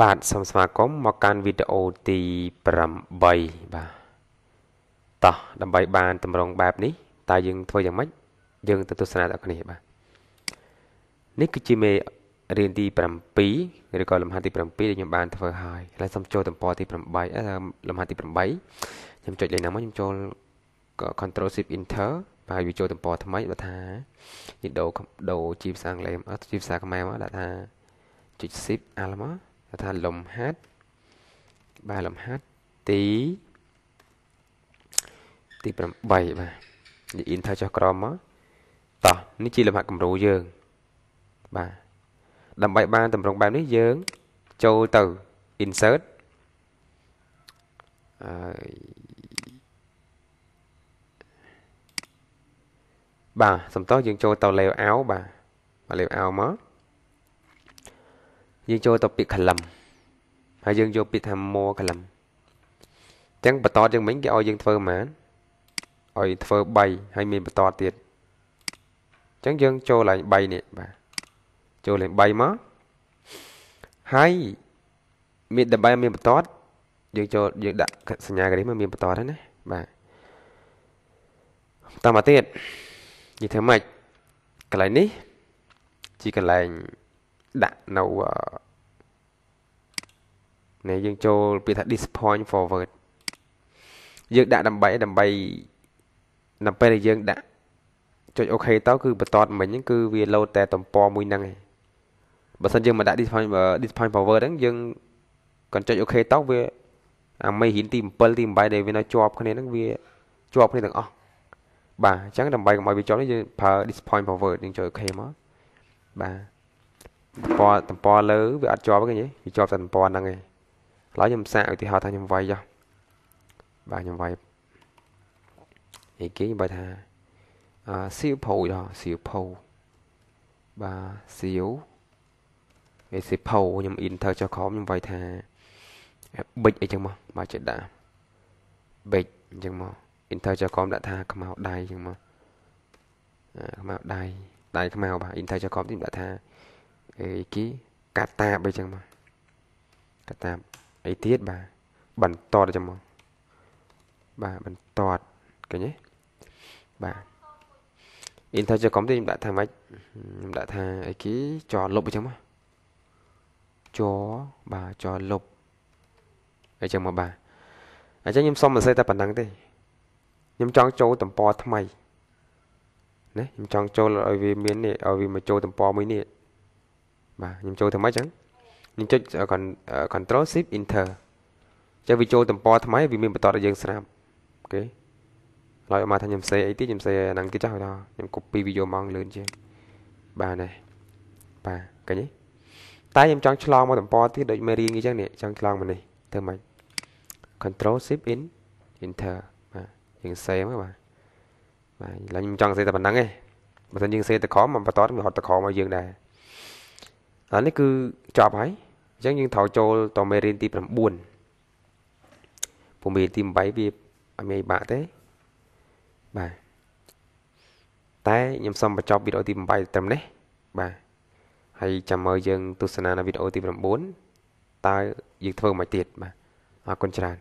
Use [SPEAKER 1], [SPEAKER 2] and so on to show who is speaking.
[SPEAKER 1] បាទសូមស្វាគមន៍មកកាន់វីដេអូទី8បាទតោះដើម្បីបានតម្រងបែបនេះតើយើងធ្វើយ៉ាងម៉េចយើងទៅទស្សនាដល់គ្នាបាទនេះគឺជាមេរៀនទី7ឬក៏លំហាត់ទី7ដែលខ្ញុំបាន ធ្វើហើយហើយសូមចូលទំព័រទី8លំហាត់ទី8ខ្ញុំចុចលេខណាមួយខ្ញុំចូល Control Shift Enter ហើយវាចូលទំព័រថ្មីបើថានេះដូរដូរជាភាសាអង់គ្លេសជាភាសាខ្មែរមកដាក់ថាចុច Shift Alt មក ta lồng h ba lồng h tí ទី8បាទនិយាយថាចុះក្រមមកតោះនេះជាលំហាត់គំរូយើងបាទដើម្បីបានតម្រង់បែបនេះយើងចូលទៅ insert អឺបាទសំតោះយើងចូលទៅ layout បាទ layout មកយើងចូលទៅពាក្យខលឹមហើយយើងយកពាក្យថាមខលឹមអញ្ចឹងបន្តយើងមិញគេឲ្យយើងធ្វើប៉ុន្មានឲ្យធ្វើ3ហើយមានបន្តទៀតអញ្ចឹងយើងចូលឡើង3នេះបាទចូលឡើង3មកហើយមានដើម្បីមានបន្តយើងចូលយើងដាក់សញ្ញាកនេះមកមានបន្តហើយណាបាទតាមមកទៀតនិយាយធ្វើម៉េចកន្លែងនេះជាកន្លែងដាក់នៅនេះយើងចូលពាក្យថា disappoint forward យើងដាក់ដើម្បីដើម្បីដល់ពេលដែលយើងដាក់ចុច OK តគឺបន្តមិញគឺវា load តែទំព័រមួយហ្នឹងឯងបើសិនយើងមិនដាក់ disappoint disappoint forward ហ្នឹងយើងកាន់ចុច OK តវាអាមេរៀនទី7ទី8ដែលវានៅជាប់គ្នាហ្នឹងវាជាប់គ្នាទាំងអស់បាទអញ្ចឹងដើម្បីកុំឲ្យវាជាប់នេះយើងប្រើ disappoint forward យើងចុច OK មកបាទតំព័រតំព័រលើវាអត់ជាប់ទេញវាជាប់តែតំព័រហ្នឹងឯងឥឡូវខ្ញុំសាកឧទាហរណ៍ថាខ្ញុំវាយចុះបាទខ្ញុំវាយអីគេបើថាអាសៀវភៅចុះសៀវភៅបាទសៀវវាសៀវភៅខ្ញុំ enter ចុះក្រោមខ្ញុំវាយថាបិចអីចឹងមកបាទចេះដាក់បិចអញ្ចឹងមក enter ចុះក្រោមដាក់ថាខ្មៅដៃអញ្ចឹងមកខ្មៅដៃដៃខ្មៅបាទ enter ចុះក្រោមទីដាក់ថាអីគេកាតាបអីចឹងមកកាតាបអីទៀតបាទបន្តតចឹងមកបាទបន្តតឃើញទេបាទ integer com ទៀតខ្ញុំដាក់ថាម៉េចខ្ញុំដាក់ថាអីគេចោលលុបអីចឹងមកចោបាទចោលលុបអីចឹងមកបាទអញ្ចឹងខ្ញុំសុំមិនសេះតែប៉ុណ្ណឹងទេខ្ញុំចង់ចូលតំពថ្មីណាខ្ញុំចង់ចូលឲ្យវាមាននេះឲ្យវាមកចូលតំពមួយនេះបាទខ្ញុំចូលធ្វើម៉េចចឹងខ្ញុំចុច control shift enter ចឹងវាចូលទំព័រថ្មីវាមានបន្តដល់យើងស្រាប់អូខេឡើយមកថាខ្ញុំសេអីទីខ្ញុំសេអាហ្នឹងគេចាស់ថាខ្ញុំ copy វីដេអូមកលឿនជាងបាទនេះបាទឃើញទេតែខ្ញុំចង់ឆ្លងមកទំព័រទៀតដូចមេរៀនអីចឹងនេះចង់ឆ្លងមកនេះធ្វើម៉េច control shift in enter បាទយើងសេមកបាទបាទឡើយខ្ញុំចង់សេតែប៉ុណ្្នឹងឯងបើមិនយើងសេតក្រមមិនបន្តវាហត់តក្រមមកយើងដែរហើយនេះគឺចប់ហើយអញ្ចឹងយើងត្រូវចូលតមេរៀនទី9ពុំមេរៀនទី8វាអត់មានបាក់ទេបាទតែខ្ញុំសូមបញ្ចប់វីដេអូទី8ត្រឹមនេះ បាទហើយចាំមើលយើង ទស្សនានៅវីដេអូទី9តើយើងធ្វើមកទៀតបាទអរគុណច្រើន